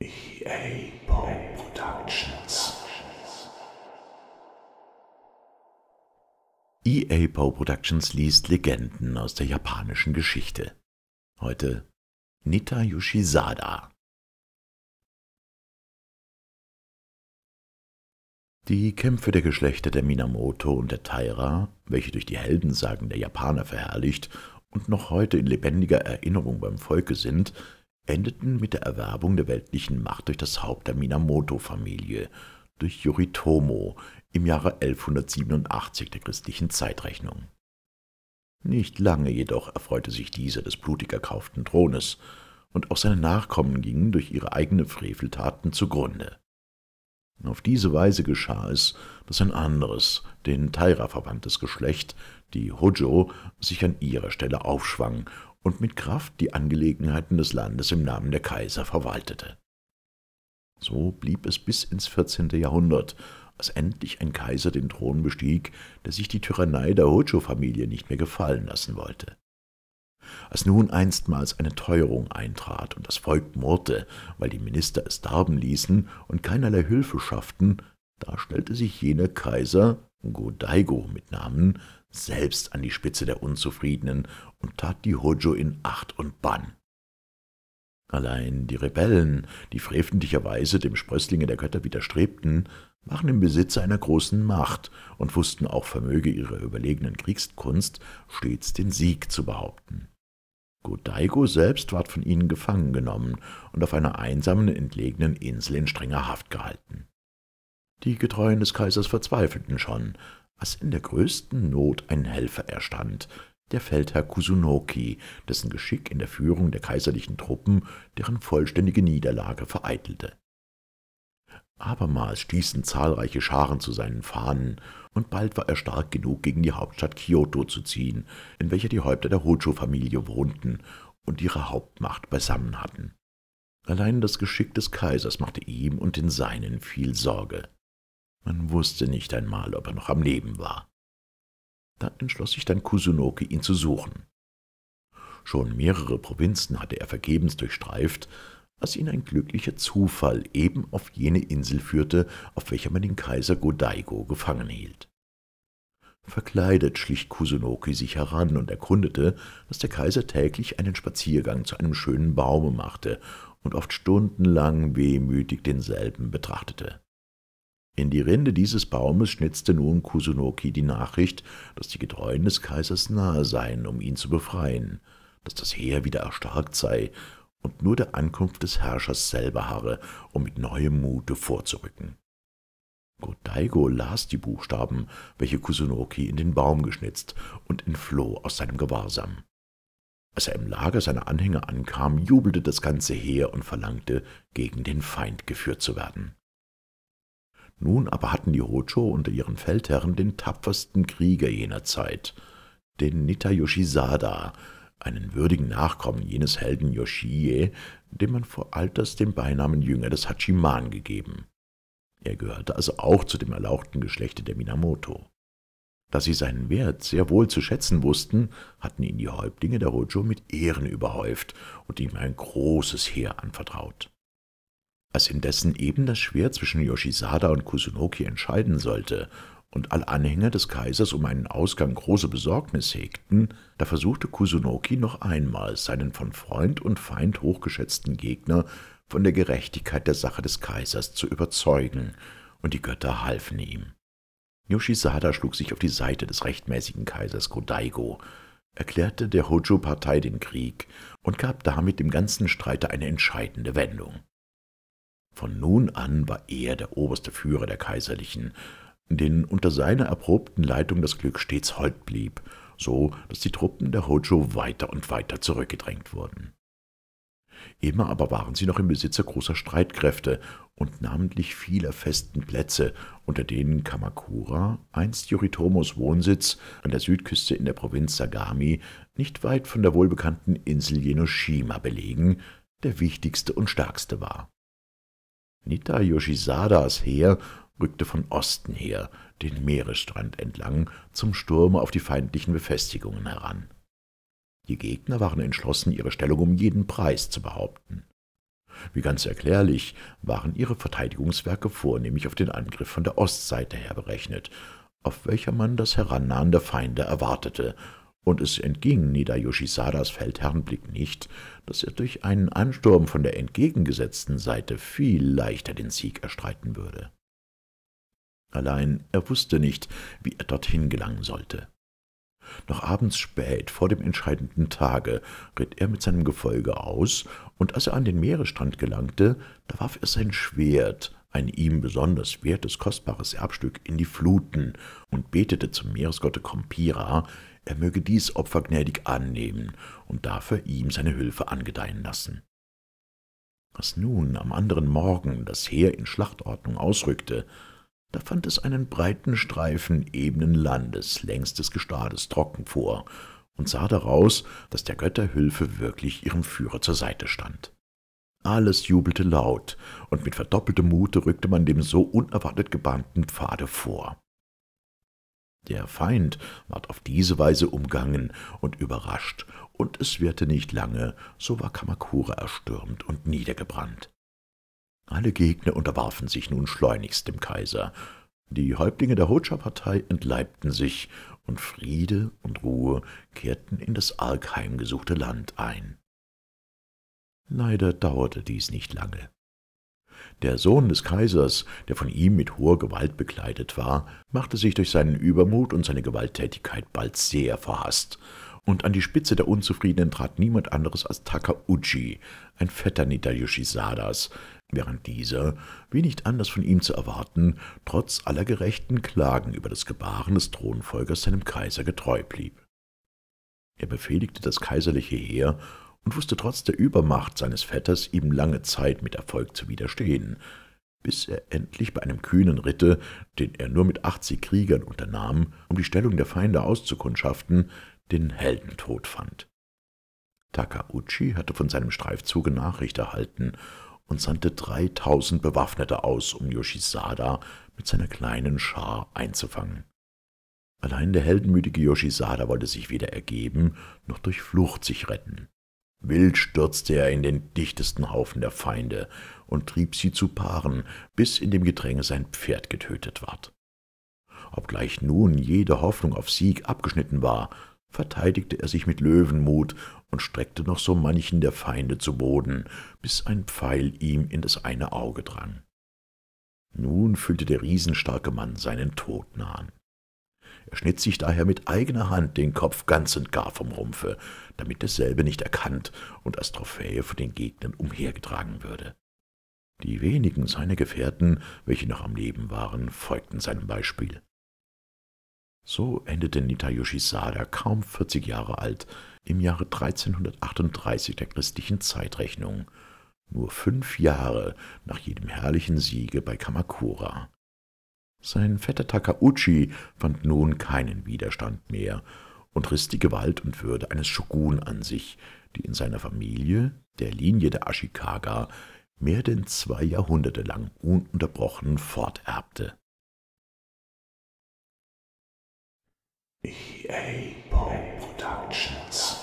EA Pop Productions. EA Poe Productions liest Legenden aus der japanischen Geschichte. Heute Nita Yoshisada. Die Kämpfe der Geschlechter der Minamoto und der Taira, welche durch die Heldensagen der Japaner verherrlicht und noch heute in lebendiger Erinnerung beim Volke sind, endeten mit der Erwerbung der weltlichen Macht durch das Haupt der Minamoto-Familie, durch Yoritomo im Jahre 1187 der christlichen Zeitrechnung. Nicht lange jedoch erfreute sich dieser des blutig erkauften Thrones, und auch seine Nachkommen gingen durch ihre eigene Freveltaten zugrunde. Auf diese Weise geschah es, dass ein anderes, den Taira verwandtes Geschlecht, die Hojo, sich an ihrer Stelle aufschwang und mit Kraft die Angelegenheiten des Landes im Namen der Kaiser verwaltete. So blieb es bis ins 14. Jahrhundert, als endlich ein Kaiser den Thron bestieg, der sich die Tyrannei der Hojo-Familie nicht mehr gefallen lassen wollte. Als nun einstmals eine Teuerung eintrat und das Volk murrte, weil die Minister es darben ließen und keinerlei Hilfe schafften, da stellte sich jener Kaiser Godaigo mit Namen, selbst an die Spitze der Unzufriedenen und tat die Hojo in Acht und Bann. Allein die Rebellen, die freventlicherweise dem Sprösslinge der Götter widerstrebten, waren im Besitze einer großen Macht und wussten auch vermöge ihrer überlegenen Kriegskunst stets den Sieg zu behaupten. Godaigo selbst ward von ihnen gefangen genommen und auf einer einsamen, entlegenen Insel in strenger Haft gehalten. Die Getreuen des Kaisers verzweifelten schon, als in der größten Not ein Helfer erstand, der Feldherr Kusunoki, dessen Geschick in der Führung der kaiserlichen Truppen deren vollständige Niederlage vereitelte. Abermals stießen zahlreiche Scharen zu seinen Fahnen, und bald war er stark genug, gegen die Hauptstadt Kyoto zu ziehen, in welcher die Häupter der Hojo-Familie wohnten und ihre Hauptmacht beisammen hatten. Allein das Geschick des Kaisers machte ihm und den Seinen viel Sorge. Man wusste nicht einmal, ob er noch am Leben war. Da entschloss sich dann Kusunoki, ihn zu suchen. Schon mehrere Provinzen hatte er vergebens durchstreift, als ihn ein glücklicher Zufall eben auf jene Insel führte, auf welcher man den Kaiser Godaigo gefangen hielt. Verkleidet schlich Kusunoki sich heran und erkundete, dass der Kaiser täglich einen Spaziergang zu einem schönen Baume machte und oft stundenlang wehmütig denselben betrachtete. In die Rinde dieses Baumes schnitzte nun Kusunoki die Nachricht, dass die Getreuen des Kaisers nahe seien, um ihn zu befreien, dass das Heer wieder erstarkt sei und nur der Ankunft des Herrschers selber harre, um mit neuem Mute vorzurücken. Godaigo las die Buchstaben, welche Kusunoki in den Baum geschnitzt, und entfloh aus seinem Gewahrsam. Als er im Lager seiner Anhänger ankam, jubelte das ganze Heer und verlangte, gegen den Feind geführt zu werden. Nun aber hatten die Hojo unter ihren Feldherren den tapfersten Krieger jener Zeit, den Nitayoshi Sada, einen würdigen Nachkommen jenes Helden Yoshie, dem man vor alters den Beinamen Jünger des Hachiman gegeben. Er gehörte also auch zu dem erlauchten Geschlechte der Minamoto. Da sie seinen Wert sehr wohl zu schätzen wussten, hatten ihn die Häuptlinge der Hojo mit Ehren überhäuft und ihm ein großes Heer anvertraut als indessen eben das Schwert zwischen Yoshisada und Kusunoki entscheiden sollte und alle Anhänger des Kaisers um einen Ausgang große Besorgnis hegten, da versuchte Kusunoki noch einmal, seinen von Freund und Feind hochgeschätzten Gegner von der Gerechtigkeit der Sache des Kaisers zu überzeugen, und die Götter halfen ihm. Yoshisada schlug sich auf die Seite des rechtmäßigen Kaisers Kodaigo, erklärte der Hojo-Partei den Krieg und gab damit dem ganzen Streiter eine entscheidende Wendung. Von nun an war er der oberste Führer der Kaiserlichen, denen unter seiner erprobten Leitung das Glück stets hold blieb, so dass die Truppen der Hojo weiter und weiter zurückgedrängt wurden. Immer aber waren sie noch im Besitzer großer Streitkräfte und namentlich vieler festen Plätze, unter denen Kamakura, einst Yoritomos Wohnsitz an der Südküste in der Provinz Sagami, nicht weit von der wohlbekannten Insel Yenoshima belegen, der wichtigste und stärkste war. Nita Yoshisadas Heer rückte von Osten her den Meeresstrand entlang zum Sturm auf die feindlichen Befestigungen heran. Die Gegner waren entschlossen, ihre Stellung um jeden Preis zu behaupten. Wie ganz erklärlich waren ihre Verteidigungswerke vornehmlich auf den Angriff von der Ostseite her berechnet, auf welcher man das Herannahen der Feinde erwartete und es entging Nidayoshisaras Feldherrnblick nicht, dass er durch einen Ansturm von der entgegengesetzten Seite viel leichter den Sieg erstreiten würde. Allein er wusste nicht, wie er dorthin gelangen sollte. Noch abends spät, vor dem entscheidenden Tage, ritt er mit seinem Gefolge aus, und als er an den Meeresstrand gelangte, da warf er sein Schwert, ein ihm besonders wertes, kostbares Erbstück, in die Fluten und betete zum Meeresgotte Kompira, er möge dies Opfer gnädig annehmen und dafür ihm seine Hülfe angedeihen lassen. Als nun am anderen Morgen das Heer in Schlachtordnung ausrückte, da fand es einen breiten Streifen ebenen Landes längs des Gestades trocken vor und sah daraus, daß der Götter Hülfe wirklich ihrem Führer zur Seite stand. Alles jubelte laut, und mit verdoppeltem Mute rückte man dem so unerwartet gebannten Pfade vor. Der Feind ward auf diese Weise umgangen und überrascht, und es währte nicht lange, so war Kamakura erstürmt und niedergebrannt. Alle Gegner unterwarfen sich nun schleunigst dem Kaiser. Die Häuptlinge der Hoja-Partei entleibten sich, und Friede und Ruhe kehrten in das arg heimgesuchte Land ein. Leider dauerte dies nicht lange. Der Sohn des Kaisers, der von ihm mit hoher Gewalt bekleidet war, machte sich durch seinen Übermut und seine Gewalttätigkeit bald sehr verhaßt, und an die Spitze der Unzufriedenen trat niemand anderes als Taka Takauji, ein Vetter Nitayoshi Sadas, während dieser, wie nicht anders von ihm zu erwarten, trotz aller gerechten Klagen über das Gebaren des Thronfolgers seinem Kaiser getreu blieb. Er befehligte das kaiserliche Heer und wusste trotz der Übermacht seines Vetters ihm lange Zeit mit Erfolg zu widerstehen, bis er endlich bei einem kühnen Ritte, den er nur mit achtzig Kriegern unternahm, um die Stellung der Feinde auszukundschaften, den Heldentod fand. Takauchi hatte von seinem Streifzuge Nachricht erhalten und sandte dreitausend Bewaffnete aus, um Yoshisada mit seiner kleinen Schar einzufangen. Allein der heldenmütige Yoshisada wollte sich weder ergeben noch durch Flucht sich retten. Wild stürzte er in den dichtesten Haufen der Feinde und trieb sie zu Paaren, bis in dem Gedränge sein Pferd getötet ward. Obgleich nun jede Hoffnung auf Sieg abgeschnitten war, verteidigte er sich mit Löwenmut und streckte noch so manchen der Feinde zu Boden, bis ein Pfeil ihm in das eine Auge drang. Nun fühlte der riesenstarke Mann seinen Tod nahen. Er schnitt sich daher mit eigener Hand den Kopf ganz und gar vom Rumpfe, damit dasselbe nicht erkannt und als Trophäe von den Gegnern umhergetragen würde. Die wenigen seiner Gefährten, welche noch am Leben waren, folgten seinem Beispiel. So endete Nitayoshi Sada, kaum 40 Jahre alt, im Jahre 1338 der christlichen Zeitrechnung, nur fünf Jahre nach jedem herrlichen Siege bei Kamakura. Sein Vetter Takauchi fand nun keinen Widerstand mehr und riss die Gewalt und Würde eines Shogun an sich, die in seiner Familie, der Linie der Ashikaga, mehr denn zwei Jahrhunderte lang ununterbrochen forterbte. EA Poe Productions